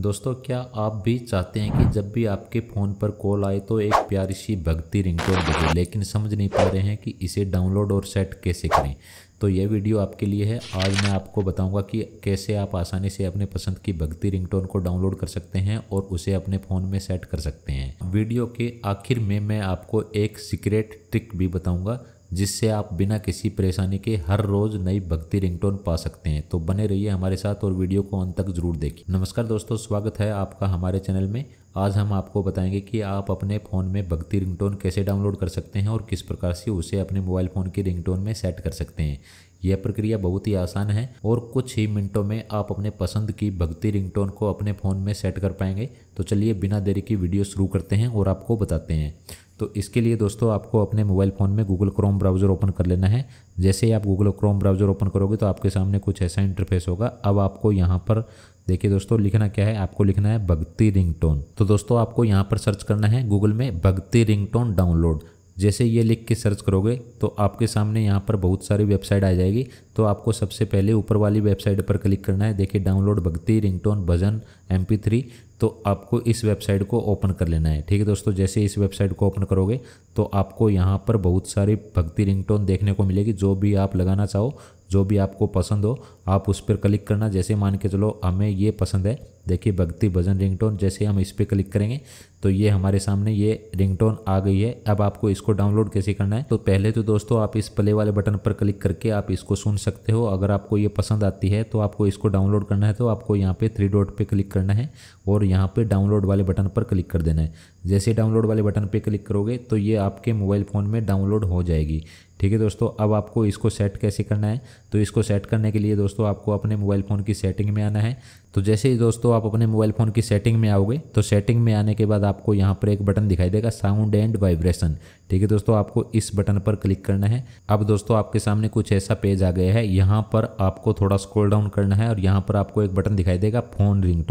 दोस्तों क्या आप भी चाहते हैं कि जब भी आपके फ़ोन पर कॉल आए तो एक प्यारी सी भक्ति रिंगटोन बजे लेकिन समझ नहीं पा रहे हैं कि इसे डाउनलोड और सेट कैसे करें तो यह वीडियो आपके लिए है आज मैं आपको बताऊंगा कि कैसे आप आसानी से अपने पसंद की भक्ति रिंगटोन को डाउनलोड कर सकते हैं और उसे अपने फ़ोन में सेट कर सकते हैं वीडियो के आखिर में मैं आपको एक सीक्रेट ट्रिक भी बताऊंगा जिससे आप बिना किसी परेशानी के हर रोज नई भक्ति रिंगटोन पा सकते हैं तो बने रहिए हमारे साथ और वीडियो को अंत तक जरूर देखिए नमस्कार दोस्तों स्वागत है आपका हमारे चैनल में आज हम आपको बताएंगे कि आप अपने फ़ोन में भक्ति रिंगटोन कैसे डाउनलोड कर सकते हैं और किस प्रकार से उसे अपने मोबाइल फ़ोन की रिंगटोन में सेट कर सकते हैं यह प्रक्रिया बहुत ही आसान है और कुछ ही मिनटों में आप अपने पसंद की भक्ति रिंगटोन को अपने फ़ोन में सेट कर पाएंगे तो चलिए बिना देरी की वीडियो शुरू करते हैं और आपको बताते हैं तो इसके लिए दोस्तों आपको अपने मोबाइल फ़ोन में गूगल क्रोम ब्राउज़र ओपन कर लेना है जैसे ही आप गूगल क्रोम ब्राउज़र ओपन करोगे तो आपके सामने कुछ ऐसा इंटरफेस होगा अब आपको यहाँ पर देखिए दोस्तों लिखना क्या है आपको लिखना है भक्ति रिंगटोन तो दोस्तों आपको यहाँ पर सर्च करना है गूगल में भक्ति रिंगटोन डाउनलोड जैसे ये लिख के सर्च करोगे तो आपके सामने यहाँ पर बहुत सारी वेबसाइट आ जाएगी तो आपको सबसे पहले ऊपर वाली वेबसाइट पर क्लिक करना है देखिए डाउनलोड भक्ति रिंगटोन भजन एम थ्री तो आपको इस वेबसाइट को ओपन कर लेना है ठीक है दोस्तों जैसे इस वेबसाइट को ओपन करोगे तो आपको यहाँ पर बहुत सारी भक्ति रिंगटोन देखने को मिलेगी जो भी आप लगाना चाहो जो भी आपको पसंद हो आप उस पर क्लिक करना जैसे मान के चलो हमें ये पसंद है देखिए भक्ति भजन रिंगटोन जैसे हम इस पर क्लिक करेंगे तो ये हमारे सामने ये रिंगटोन आ गई है अब आपको इसको डाउनलोड कैसे करना है तो पहले तो दोस्तों आप इस प्ले वाले बटन पर क्लिक करके आप इसको सुन सकते हो अगर आपको ये पसंद आती है तो आपको इसको डाउनलोड करना है तो आपको यहाँ पर थ्री डॉट पर क्लिक करना है और यहाँ पर डाउनलोड वाले बटन पर क्लिक कर देना है जैसे डाउनलोड वाले बटन पर क्लिक करोगे तो ये आपके मोबाइल फ़ोन में डाउनलोड हो जाएगी ठीक है दोस्तों अब आपको इसको सेट कैसे करना है तो इसको सेट करने के लिए दोस्तों आपको अपने मोबाइल फ़ोन की सेटिंग में आना है तो जैसे ही दोस्तों आप अपने मोबाइल फ़ोन की सेटिंग में आओगे तो सेटिंग में आने के बाद आपको यहाँ पर एक बटन दिखाई देगा साउंड एंड वाइब्रेशन ठीक है दोस्तों आपको इस बटन पर क्लिक करना है अब दोस्तों आपके सामने कुछ ऐसा पेज आ गया है यहाँ पर आपको थोड़ा स्क्रोल डाउन करना है और यहाँ पर आपको एक बटन दिखाई देगा फ़ोन रिंग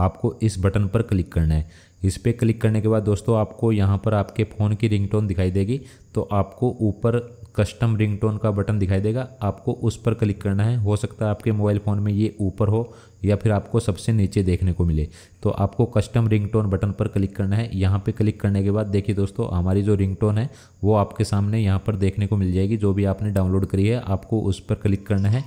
आपको इस बटन पर क्लिक करना है इस पर क्लिक करने के बाद दोस्तों आपको यहाँ पर आपके फ़ोन की रिंगटोन दिखाई देगी तो आपको ऊपर कस्टम रिंगटोन का बटन दिखाई देगा आपको उस पर क्लिक करना है हो सकता है आपके मोबाइल फ़ोन में ये ऊपर हो या फिर आपको सबसे नीचे देखने को मिले तो आपको कस्टम रिंगटोन बटन पर क्लिक करना है यहाँ पे क्लिक करने के बाद देखिए दोस्तों हमारी जो रिंगटोन है वो आपके सामने यहाँ पर देखने को मिल जाएगी जो भी आपने डाउनलोड करी है आपको उस पर क्लिक करना है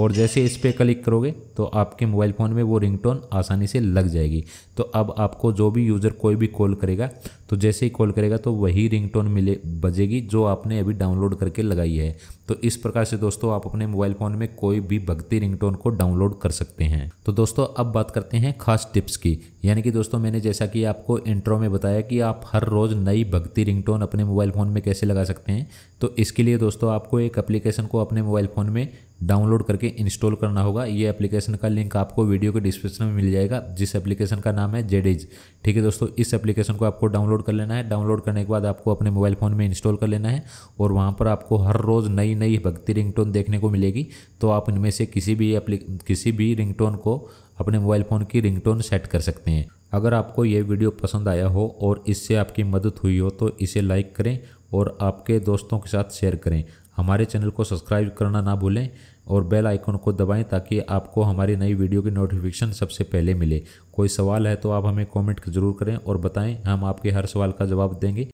और जैसे इस पर क्लिक करोगे तो आपके मोबाइल फ़ोन में वो रिंगटोन आसानी से लग जाएगी तो अब आपको जो भी यूज़र कोई भी कॉल करेगा तो जैसे ही कॉल करेगा तो वही रिंगटोन मिले बजेगी जो आपने अभी डाउनलोड करके लगाई है तो इस प्रकार से दोस्तों आप अपने मोबाइल फ़ोन में कोई भी भक्ति रिंगटोन को डाउनलोड कर सकते हैं तो दोस्तों अब बात करते हैं खास टिप्स की यानी कि दोस्तों मैंने जैसा कि आपको इंट्रो में बताया कि आप हर रोज़ नई भक्ति रिंगटोन अपने मोबाइल फ़ोन में कैसे लगा सकते हैं तो इसके लिए दोस्तों आपको एक एप्लीकेशन को अपने मोबाइल फ़ोन में डाउनलोड करके इंस्टॉल करना होगा ये एप्लीकेशन का लिंक आपको वीडियो के डिस्क्रिप्शन में मिल जाएगा जिस एप्लीकेशन का नाम है जेडेज ठीक है दोस्तों इस एप्लीकेशन को आपको डाउनलोड कर लेना है डाउनलोड करने के बाद आपको अपने मोबाइल फ़ोन में इंस्टॉल कर लेना है और वहाँ पर आपको हर रोज़ नई नई भक्ति रिंग देखने को मिलेगी तो आप इनमें से किसी भी किसी भी रिंगटोन को अपने मोबाइल फ़ोन की रिंगटोन सेट कर सकते हैं अगर आपको ये वीडियो पसंद आया हो और इससे आपकी मदद हुई हो तो इसे लाइक करें और आपके दोस्तों के साथ शेयर करें हमारे चैनल को सब्सक्राइब करना ना भूलें और बेल आइकन को दबाएं ताकि आपको हमारी नई वीडियो की नोटिफिकेशन सबसे पहले मिले कोई सवाल है तो आप हमें कमेंट जरूर करें और बताएं हम आपके हर सवाल का जवाब देंगे